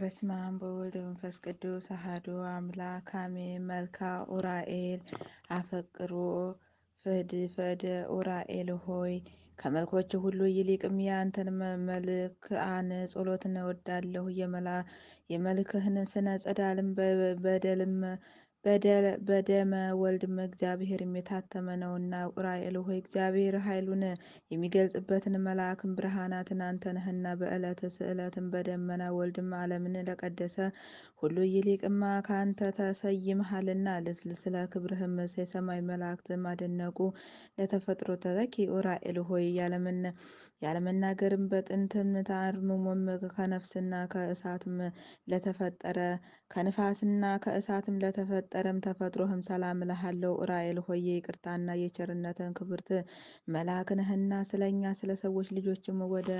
በስመ አብ ወወልድ ወመንፈስ ቅዱስ አሐዱ አምላክ አሜን። መልክዐ ዑራኤል አፈቅሮ ፈደ ዑራኤል ሆይ ከመልኮች ሁሉ ይልቅም የአንተን መልክዓን ጸሎት እወዳለሁ። የመልክህን ስነ ጸዳልም በደልም በደመ ወልድም እግዚአብሔርም የታተመ ነውና ዑራኤል ሆይ እግዚአብሔር ኃይሉን የሚገልጽበትን መልአክም ብርሃናትን አንተ ነህና በዕለተ ስዕለትም በደመና ወልድም ዓለምን ለቀደሰ ሁሉ ይልቅማ ከአንተ ተሰይምሃልና ልስል ስለ ክብርህም የሰማይ መላእክትም ማደነቁ ለተፈጥሮ ተተኪ ዑራኤል ሆይ ያለመናገርም በጥንትም ታርምሞም ከነፍስና ከእሳትም ለተፈጠረ ከንፋስና ከእሳትም ለተፈጠረ ተፈጥሮ ተፈጥሮህም ሰላም እልሃለሁ ራኤል ሆዬ ይቅርታና የቸርነትን ክብርት መልአክ ነህና ስለኛ ስለ ሰዎች ልጆችም ወደ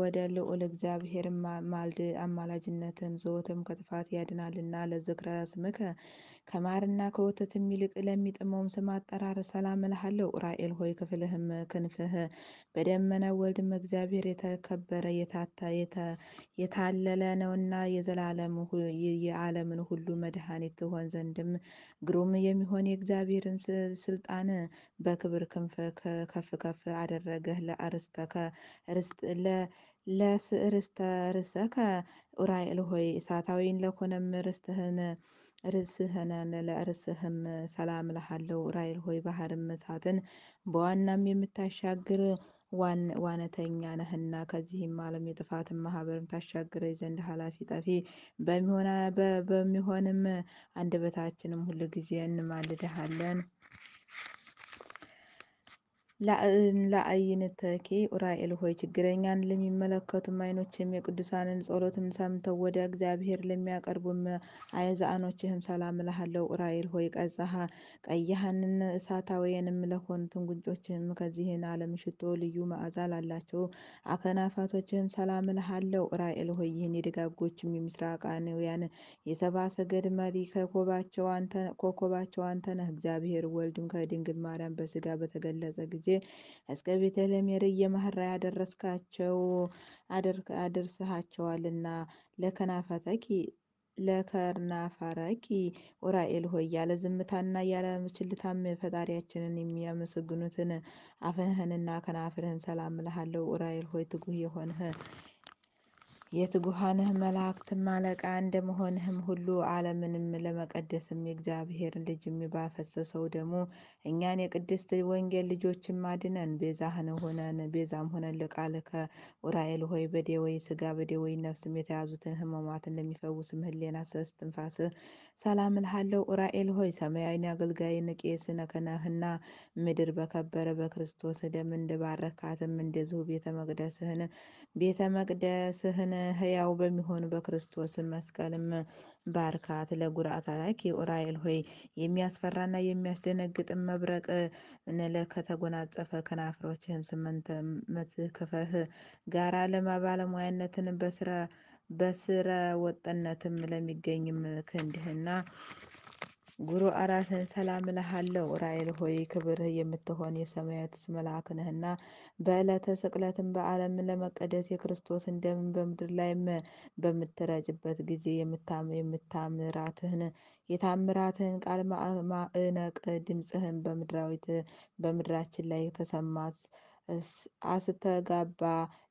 ወደ ልዑል እግዚአብሔር ማልድ አማላጅነትም ዘወትም ከጥፋት ያድናልና። ለዝክረ ስምከ ከማርና ከወተት ይልቅ ለሚጥመውም ስም አጠራር ሰላም እልሃለሁ። ዑራኤል ሆይ ክፍልህም ክንፍህ በደመና ወልድም እግዚአብሔር የተከበረ የታለለ ነውና የዓለምን ሁሉ መድኃኒት ትሆን ዘንድም ግሩም የሚሆን የእግዚአብሔርን ስልጣን በክብር ክንፍ ከፍ ከፍ አደረገህ ለአርስተከ ለርእስተ ርእሰከ ዑራኤል ሆይ እሳታዊን ለኮነም ርስትህን ርስህነን ለእርስህም ሰላም እልሃለሁ። ዑራኤል ሆይ ባህርም እሳትን በዋናም የምታሻግር ዋነተኛ ነህና ከዚህም ዓለም የጥፋትን ማህበርም ታሻግረ ዘንድ ኃላፊ ጠፊ በሚሆንም አንደበታችንም ሁልጊዜ እንማልድሃለን። ለአይንተኪ ዑራኤል ሆይ ችግረኛን ለሚመለከቱም አይኖችም የቅዱሳንን ጸሎትም ሰምተው ወደ እግዚአብሔር ለሚያቀርቡም አእዛኖችህም ሰላም እልሃለሁ። ዑራኤል ሆይ ቀይሃንን እሳታውያንም ለሆኑትን ጉንጮችህም ከዚህን ዓለም ሽቶ ልዩ መዓዛ ላላቸው አከናፋቶችህም ሰላም እልሃለሁ። ዑራኤል ሆይ ይህን የደጋጎችም የምስራቃውያን የሰብአ ሰገል መሪ ኮከባቸው አንተ ነህ። እግዚአብሔር ወልድም ከድንግል ማርያም በስጋ በተገለጸ ጊዜ እስከ ቤተልሔም እየመራ ያደረስካቸው አደርስሃቸዋልና ለከናፈተኪ ለከርናፋረኪ ኡራኤል ሆይ ያለ ዝምታና ያለ ችልታም ፈጣሪያችንን የሚያመሰግኑትን አፍህንና ከናፍርህን ሰላም እልሃለሁ። ኡራኤል ሆይ ትጉህ የሆንህ የትጉሃንህ መላእክትም አለቃ እንደመሆንህም ሁሉ ዓለምንም ለመቀደስም የእግዚአብሔርን ልጅም ባፈሰሰው ደሙ እኛን የቅድስት ወንጌል ልጆችም አድነን። ቤዛህን ሆነን ቤዛም ሆነን ለቃልከ ዑራኤል ሆይ በደዌ ሥጋ በደዌ ነፍስም የተያዙትን ሕማማትን ለሚፈውስም ህሌና ሰስትንፋስ ሰላም እልሃለሁ። ኡራኤል ሆይ ሰማያዊን አገልጋይን ቄስን ነከነህና ምድር በከበረ በክርስቶስ ደም እንደባረካትም እንደዚሁ ቤተ መቅደስህን ቤተ መቅደስህን ህያው በሚሆኑ በክርስቶስ መስቀልም ባርካት። ለጉራታኪ ዑራኤል ሆይ የሚያስፈራና የሚያስደነግጥ መብረቅ ንለ ከተጎናጸፈ ከናፍሮችህም ስምንት መትክፈህ ጋራ ለባለሙያነትን በስራ በስረ ወጥነትም ለሚገኝም ክንድህና ጉሩ አራትን ሰላም እልሃለሁ። ራይል ሆይ ክብርህ የምትሆን የሰማያት መልአክ ነህና በዕለተ ስቅለትም በዓለም ለመቀደስ የክርስቶስን ደምን በምድር ላይ በምትረጭበት ጊዜ የምታምራትህን የታምራትህን ቃል ማዕነቅ ድምፅህን በምድራዊት በምድራችን ላይ ተሰማት አስተጋባ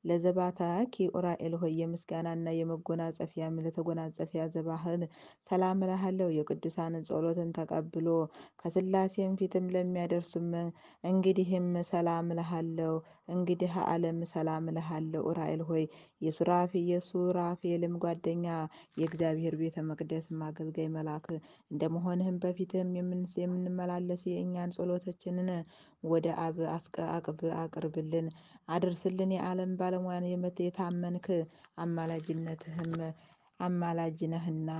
ለዘባታኪ ዑራኤል ሆይ የምስጋናና የመጎናጸፊያ ለተጎናጸፊያ ዘባህን ሰላም እልሃለሁ። የቅዱሳንን ጸሎትን ተቀብሎ ከስላሴም ፊትም ለሚያደርሱም እንግዲህም ሰላም እልሃለሁ። እንግዲህ ዓለም ሰላም እልሃለሁ። ኡራኤል ሆይ የሱራፊ የልም ጓደኛ የእግዚአብሔር ቤተ መቅደስ ማገልጋይ መልአክ እንደመሆንህም በፊትህም የምንመላለስ የእኛን ጸሎቶችንን ወደ አብ አቅርብልን፣ አድርስልን የዓለም ባ ባለሙያን የታመንክ አማላጅነትህም አማላጅ ነህና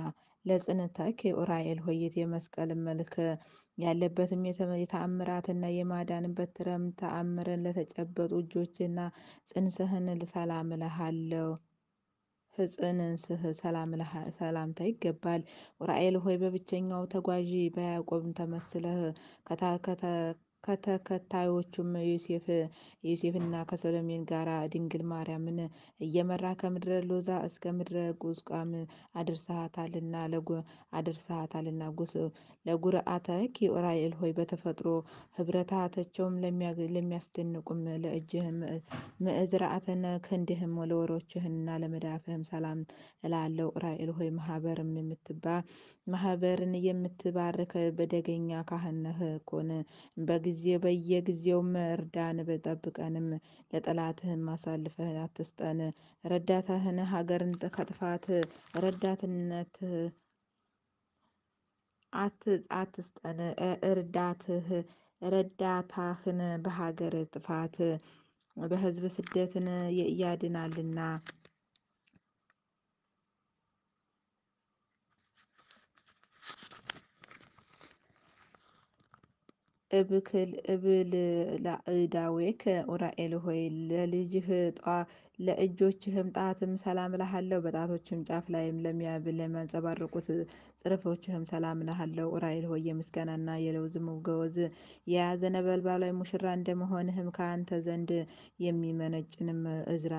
ለጽንተክ ዑራኤል ሆይት የመስቀል መልክ ያለበትም የተአምራትና የማዳን በትረም ተአምርን ለተጨበጡ እጆችና ጽንስህን ሰላም እልሃለሁ። ህጽንስህ ሰላምታ ይገባል። ዑራኤል ሆይ በብቸኛው ተጓዥ በያዕቆብም ተመስለህ ከታከተ ከተከታዮቹም ዮሴፍና ከሰሎሜን ጋር ድንግል ማርያምን እየመራ ከምድረ ሎዛ እስከ ምድረ ቁስቋም አድርሰሃታልና አድርሰሃታልና ለጉርአተ ኪዑራኤል ሆይ በተፈጥሮ ህብረታቸውም ለሚያስደንቁም ለእጅህም ምእዝራአተነ ክንድህም ለወሮችህንና ለመዳፍህም ሰላም እላለው። ዑራኤል ሆይ ማህበርም የምትባ ማህበርን የምትባርከ በደገኛ ካህነህ ኮን በጊዜ ጊዜ በየጊዜውም እርዳን፣ በጠብቀንም ለጠላትህም አሳልፈህን አትስጠን። ረዳታህን ሀገርን ከጥፋት ረዳትነት አትስጠን። እርዳትህ ረዳታህን በሀገር ጥፋት በህዝብ ስደትን ያድናልና እብክል እብል ላእዳዌከ ኡራኤል ሆይ ለልጅህ ጧ ለእጆችህም ጣትም ሰላም ላሃለው በጣቶችም ጫፍ ላይም ለሚያብል ለሚያንጸባርቁት ጽርፎችህም ሰላም ላሃለው። ኡራኤል ሆይ የምስጋናና የለውዝ ሙገወዝ የያዘ ነበልባል ላይ ሙሽራ እንደመሆንህም ከአንተ ዘንድ የሚመነጭንም እዝራ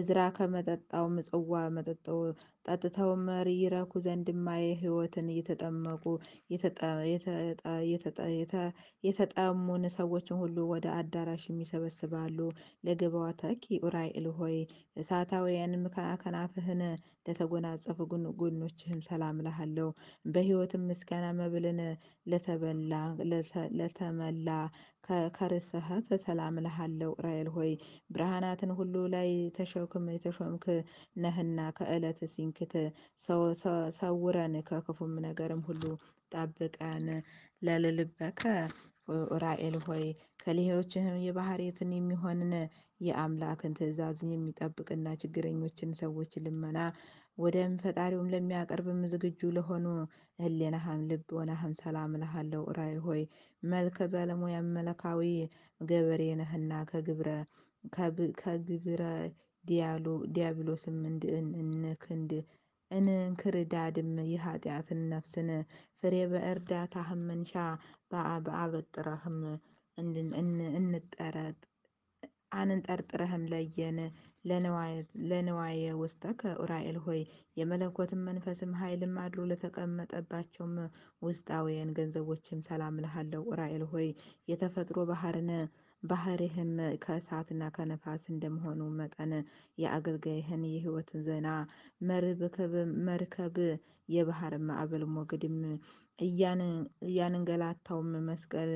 እዝራ ከመጠጣው ምጽዋ መጠጠው ጠጥተው መሪ ይረኩ ዘንድ ማየ ህይወትን እየተጠመቁ የተጠሙን ሰዎችን ሁሉ ወደ አዳራሽም ይሰበስባሉ። ለግባተኪ ዑራኤል ሆይ እሳታውያንም ከናፍህን ለተጎናጸፉ ጎኖችህም ሰላም እልሃለሁ። በህይወትም ምስጋና መብልን ለተመላ ከርስህት ሰላም እልሃለሁ። ዑራኤል ሆይ ብርሃናትን ሁሉ ላይ ተሾምክ ነህና ከእለት ሲን ከትምክት ሰውረን ከክፉም ነገርም ሁሉ ጠብቀን። ለልልበከ ዑራኤል ሆይ ከሌሎችህም የባህርየትን የሚሆንን የአምላክን ትእዛዝን የሚጠብቅና ችግረኞችን ሰዎች ልመና ወደ ፈጣሪውም ለሚያቀርብም ዝግጁ ለሆኑ ህሌናህም ልቦናህም ሰላም ልሃለው። ዑራኤል ሆይ መልከ ባለሙያም መለካዊ ገበሬ ነህና ከግብረ ከግብረ ዲያብሎስም እንክንድ እንክርዳድም የኃጢአትን ነፍስን ፍሬ በእርዳታህም መንሻ በአበጥረህም እንጠረጥ አንንጠርጥረህም ለየን ለንዋየ ውስጠከ ዑራኤል ሆይ የመለኮትን መንፈስም ኃይልም አድሮ ለተቀመጠባቸውም ውስጣውያን ገንዘቦችም ሰላም እልሃለሁ ኡራኤል ሆይ የተፈጥሮ ባህርን ባህሪህም ከእሳትና ከነፋስ እንደመሆኑ መጠን የአገልጋይህን የሕይወትን ዘና መርከብ የባህር ማዕበል ሞገድም እያንንገላታውም መስቀል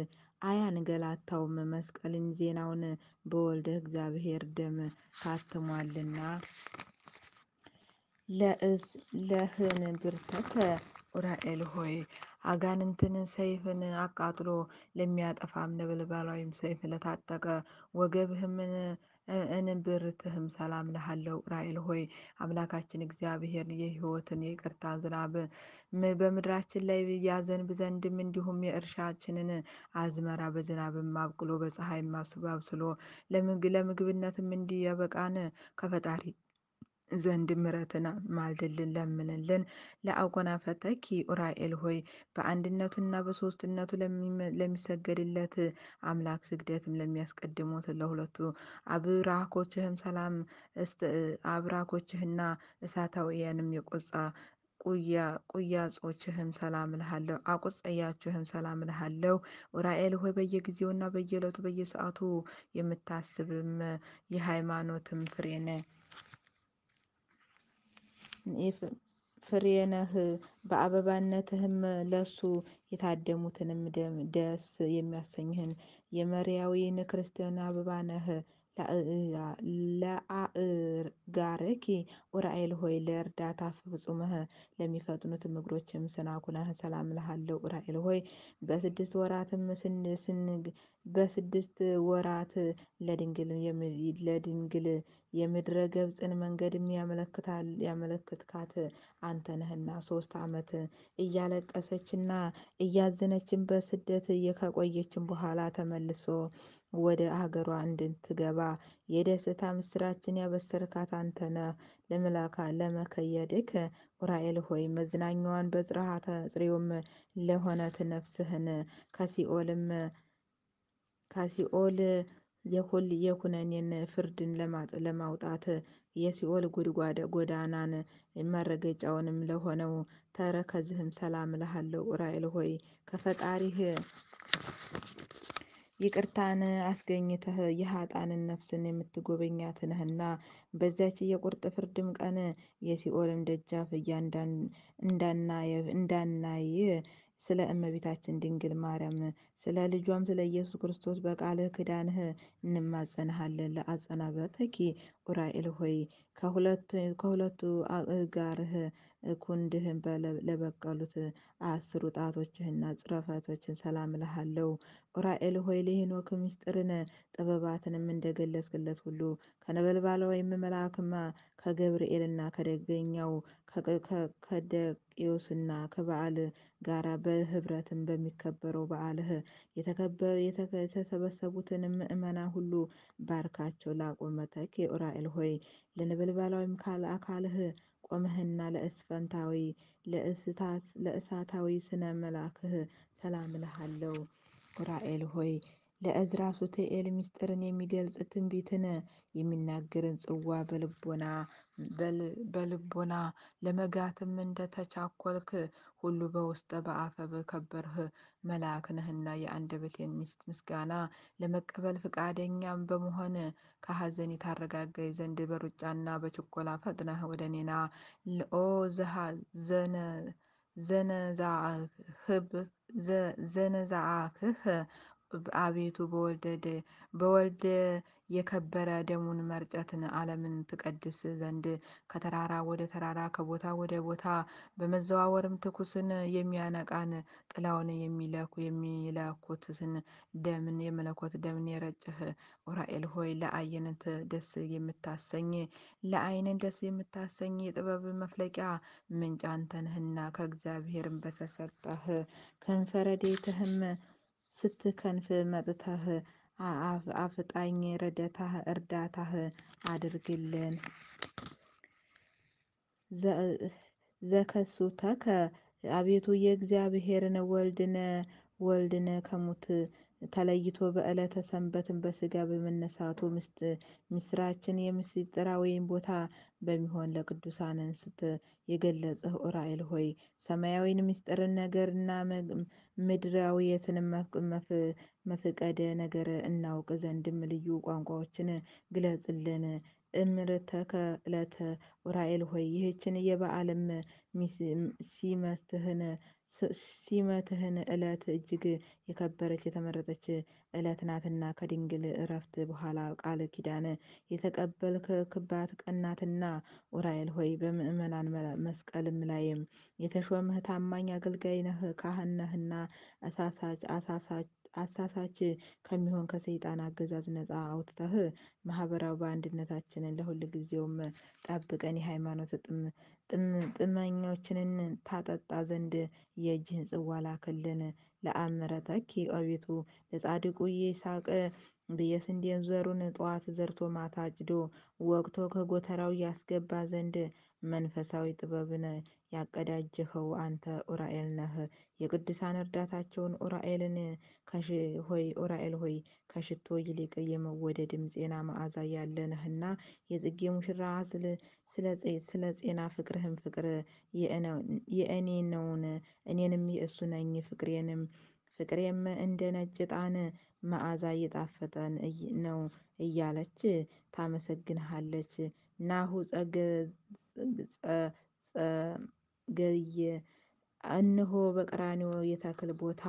አያንገላታውም መስቀልን ዜናውን በወልደ እግዚአብሔር ደም ታትሟልና ለእስ ለህን ብርተተ ኡራኤል ሆይ አጋንንትን ሰይፍን አቃጥሎ ለሚያጠፋም ነበልባላዊም ሰይፍ ለታጠቀ ወገብህምን እንብርትህም ሰላም ልሃለው። ራኤል ሆይ አምላካችን እግዚአብሔር የህይወትን የቅርታ ዝናብ በምድራችን ላይ ያዘንብ ዘንድም እንዲሁም የእርሻችንን አዝመራ በዝናብም አብቅሎ በፀሐይም አብስሎ ለምግብነትም እንዲያበቃን ከፈጣሪ ዘንድ ምሕረትን ማልድልን ለምንልን። ፈተኪ ዑራኤል ሆይ በአንድነቱና በሶስትነቱ ለሚሰገድለት አምላክ ስግደትም ለሚያስቀድሙት ለሁለቱ አብራኮችህም ሰላም አብራኮችህና እሳታውያንም የቆጻ ቁያጾችህም ሰላም እልሃለሁ አቁጸያችህም ሰላም እልሃለሁ። ዑራኤል ሆይ በየጊዜውና በየዕለቱ በየሰዓቱ የምታስብም የሃይማኖትም ፍሬን ፍሬነህ በአበባነትህም ለሱ የታደሙትንም ደስ የሚያሰኝህን የመሪያዊን ክርስቶስ አበባ ነህ። ለአእጋርኪ ኡራኤል ሆይ ለእርዳታ ፍጹምህ ለሚፈጥኑት ምግሮችም ስናኩላህ ሰላም ልሃለው። ኡራኤል ሆይ በስድስት ወራትም በስድስት ወራት ለድንግል የምድረ ገብፅን መንገድም ያመለክትካት አንተ ነህና ሶስት ዓመት እያለቀሰችና እያዘነችን በስደት ከቆየችን በኋላ ተመልሶ ወደ ሀገሯ እንድትገባ የደስታ ምስራችን ያበሰርካት አንተ አንተነ ለመላካ ለመከየድክ ዑራኤል ሆይ መዝናኛዋን በጽርሐ ተጽሪውም ለሆነት ነፍስህን ከሲኦልም ከሲኦል የሁል የኩነኔን ፍርድን ለማውጣት የሲኦል ጉድጓድ ጎዳናን መረገጫውንም ለሆነው ተረከዝህም ሰላም እልሃለሁ። ዑራኤል ሆይ ከፈጣሪህ ይቅርታን አስገኝተህ የሀጣንን ነፍስን የምትጎበኛት ነህና በዚያች የቁርጥ ፍርድም ቀን የሲኦልን ደጃፍ እንዳናይ ስለ እመቤታችን ድንግል ማርያም ስለ ልጇም ስለ ኢየሱስ ክርስቶስ በቃለ ኪዳንህ እንማጸንሃለን። ለአጸናብርትኪ ዑራኤል ሆይ ከሁለቱ ጋርህ ኩንድህን ለበቀሉት አስሩ ጣቶችህና ጽረፈቶችን ሰላም ልሃለው። ዑራኤል ሆይ ለሄኖክ ምስጢርን ጥበባትንም እንደገለጽክለት ሁሉ ከነበልባለ ወይም መልአክማ ከገብርኤልና ከደገኛው ከደቂዮስና ከበዓል ጋራ በህብረትም በሚከበረው በዓልህ የተሰበሰቡትን ምእመና ሁሉ ባርካቸው። ላቆመተኪ ዑራኤል ሆይ ለነበልባላዊም ካል አካልህ ቆመህና ለእስፈንታዊ ለእሳታዊ ስነ መላክህ ሰላም እልሃለሁ። ሆይ ለዕዝራ ኤል ምስጢርን የሚገልጽ ትንቢትን የሚናገርን ጽዋ በልቦና በልቦና ለመጋትም እንደተቻኰልክ ሁሉ በውስጠ በአፈ በከበርህ መልአክ ነህና የአንደበቴን ምስጋና ለመቀበል ፍቃደኛም በመሆን ከሐዘን የታረጋጋኝ ዘንድ በሩጫና በችኮላ ፈጥነህ ወደ እኔና ኦ ዘነ ዘነዛክህ አቤቱ በወልደ በወልደ የከበረ ደሙን መርጨትን ዓለምን ትቀድስ ዘንድ ከተራራ ወደ ተራራ ከቦታ ወደ ቦታ በመዘዋወርም ትኩስን የሚያነቃን ጥላውን የሚለኩ የሚለኩትስን ደምን የመለኮት ደምን የረጭህ ኡራኤል ሆይ ለአይነት ደስ የምታሰኝ ለአይንን ደስ የምታሰኝ የጥበብ መፍለቂያ ምንጭ አንተ ነህና ከእግዚአብሔርም በተሰጠህ ከንፈረዴትህም ስትከንፍ መጥተህ አፍጣኝ ረዳታህ እርዳታህ አድርግልን። ዘከሱተከ አቤቱ የእግዚአብሔርን ወልድነ ወልድነ ከሙት ተለይቶ በዕለተ ሰንበትን በስጋ በመነሳቱ ምስራችን ወይም ቦታ በሚሆን ለቅዱሳን ስት የገለጸ ዑራኤል ሆይ ሰማያዊን ምስጢርን ምድራዊ የትን መፍቀደ ነገር እናውቅ ዘንድም ልዩ ቋንቋዎችን ግለጽልን። እምርተከ ዕለተ ዑራኤል ሆይ ይህችን የበዓልም ሲመስትህን ሲመትህን ዕለት እጅግ የከበረች የተመረጠች ዕለት ናትና ከድንግል እረፍት በኋላ ቃል ኪዳን የተቀበልክ ክባት ቀናትና ኡራኤል ሆይ በምእመናን መስቀልም ላይም የተሾምህ ታማኝ አገልጋይ ነህ፣ ካህን ነህና አሳሳች አሳሳች ከሚሆን ከሰይጣን አገዛዝ ነጻ አውጥተህ ማህበራዊ በአንድነታችንን ለሁል ጊዜውም ጠብቀን የሃይማኖት ጥመኞችንን ታጠጣ ዘንድ የእጅህን ጽዋ ላክልን። ለአምረተኪ አቤቱ ለጻድቁ ይስሐቅ የስንዴን ዘሩን ጠዋት ዘርቶ ማታ አጭዶ ወቅቶ ከጎተራው ያስገባ ዘንድ መንፈሳዊ ጥበብን ያቀዳጀኸው አንተ ኡራኤል ነህ። የቅዱሳን እርዳታቸውን ኡራኤልን ሆይ ኡራኤል ሆይ ከሽቶ ይልቅ የመወደድም ጤና መዓዛ ያለ ነህና የጽጌ ሙሽራ ስለ ጤና ፍቅርህም ፍቅር የእኔ ነውን እኔንም የእሱ ነኝ ፍቅሬንም ፍቅሬም እንደ ነጭ ጣን መዓዛ የጣፈጠን ነው እያለች ታመሰግንሃለች። ናሁ ጸገየ እንሆ በቀራንዮ የተክል ቦታ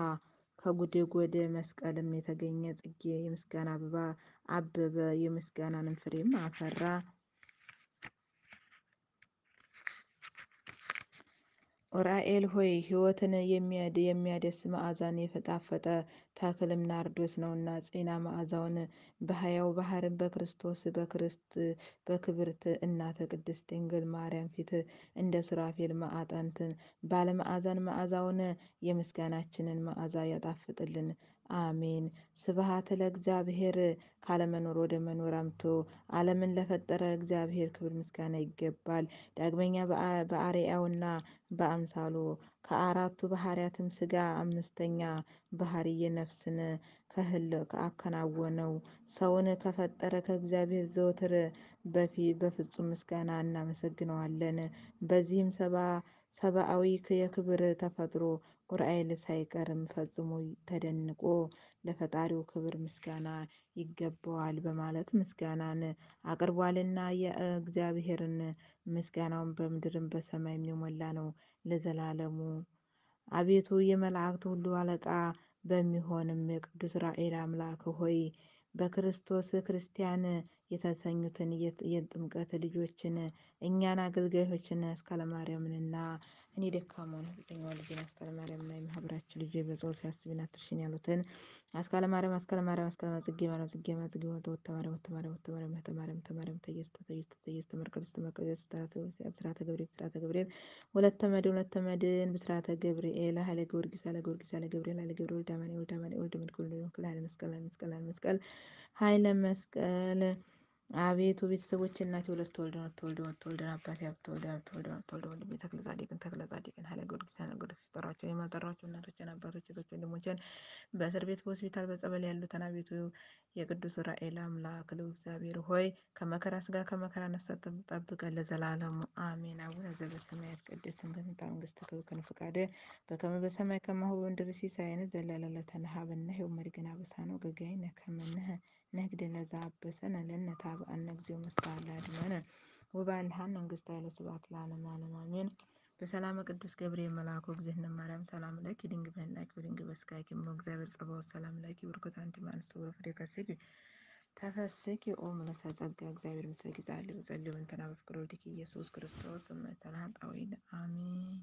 ከጉድጓድ መስቀልም የተገኘ ጽጌ የምስጋና አበባ አበበ የምስጋናንም ፍሬም አፈራ። ራኤል ሆይ ሕይወትን የሚያደስ መዓዛን የፈጣፈጠ ታክልም ናርዶስ ነውና ጽና መዓዛውን በሕያው ባሕርም በክርስቶስ በክርስት በክብርት እናተ ቅድስት ድንግል ማርያም ፊት እንደ ሱራፌል ማዕጠንትን ባለመዓዛን መዓዛውን የምስጋናችንን መዓዛ ያጣፍጥልን። አሜን። ስብሃት ለእግዚአብሔር ካለመኖር ወደ መኖር አምቶ ዓለምን ለፈጠረ እግዚአብሔር ክብር ምስጋና ይገባል። ዳግመኛ በአርአያውና በአምሳሉ ከአራቱ ባህርያትም ስጋ አምስተኛ ባህርየ ነፍስን ከህል አከናወነው። ሰውን ከፈጠረ ከእግዚአብሔር ዘወትር በፍጹም ምስጋና እናመሰግነዋለን። በዚህም ሰብአዊ የክብር ተፈጥሮ ዑራኤል ሳይቀርም ፈጽሞ ተደንቆ ለፈጣሪው ክብር ምስጋና ይገባዋል በማለት ምስጋናን አቅርቧልና የእግዚአብሔርን ምስጋናውን በምድርም በሰማይም የሞላ ነው ለዘላለሙ። አቤቱ የመላእክት ሁሉ አለቃ በሚሆንም የቅዱስ ራኤል አምላክ ሆይ በክርስቶስ ክርስቲያን የተሰኙትን የጥምቀት ልጆችን እኛን አገልጋዮችን አስካለ ማርያምንና እኔ ደካማውን ሁለተኛው ልጅን አስካለ ማርያምና የማህበራችን ልጅ በጸሎት ያስብን አትርሽን ያሉትን አስካለ ማርያም አስካለ ማርያም አስካለ ማርያም ጽጌ ማርያም ጽጌ ማርያም ጽጌ ማርያም ወተ ማርያም ወተ ማርያም ወተ ማርያም ወተ ማርያም ወተ ማርያም ተየስተ ተየስተ ተየስተ መርቀደስ ተመርቀደስ ስራተ ገብርኤል ስራተ ገብርኤል ሁለት ተመድ ሁለት ተመድን ብስራተ ገብርኤል ሀይለ ጊዮርጊስ ሀይለ ጊዮርጊስ ሀይለ ገብርኤል ሀይለ ገብርኤል ወልደ አማኑኤል ወልደ አማኑኤል ወልደ ምድኩል ሀይለ መስቀል ሀይለ መስቀል ሀይለ መስቀል አቤቱ ቤተሰቦች እናት ሁለት ተወልደ ነው ተወልደ ነው ተወልደ ነው አባት ያብ ተወልደ ነው ተወልደ ነው ተወልደ ነው ቤተ ተክለ ጻድቅን ተክለ ጻድቅን ሀይለ ጊዮርጊስ ሀይለ ጊዮርጊስ ጠሯቸው የማልጠሯቸው እናቶችን አባቶች እህቶች ወንድሞችን በእስር ቤት በሆስፒታል በጸበል ያሉትን አቤቱ የቅዱስ ራኤል አምላክ እግዚአብሔር ሆይ ከመከራ ስጋ ከመከራ ነፍስ ጠብቀን ለዘላለሙ አሜን። አቡነ ዘበሰማያት ይትቀደስ ስምከ መንግስት መንግስትከ ወከነ ፈቃድከ በከመ በሰማይ ከማሁ በምድር ሲሳየነ ዘለለዕለትነ ሀበነ ዮም ወኅድግ አበሳነ ወጌጋየነ ከመ ንሕነኒ ነግድነ ዘአበሰነ ለነ ታብአነ እግዚኦ ምስተዋላ እድመነ ወባልሃን መንግስት ኃይለ ስብሐት ለዓለም ዓለም አሜን። በሰላም ቅዱስ ገብርኤል መልአኩ እግዝእትነ ማርያም ሰላም ለኪ ድንግል በህላኪ ወድንግል በስካኪ ሞ እግዚአብሔር ጸባኦት ሰላም ለኪ ወርኩት አንቲ ማንስቶ ወፍሬ ከስኪ ተፈስኪ ኦ ምልዕተ ጸጋ እግዚአብሔር ምስለ ጊዜ አለ ጸልዩ እንተና በፍቅር ወልድኪ ኢየሱስ ክርስቶስ እመ ሰላም ጣዊነ አሜን።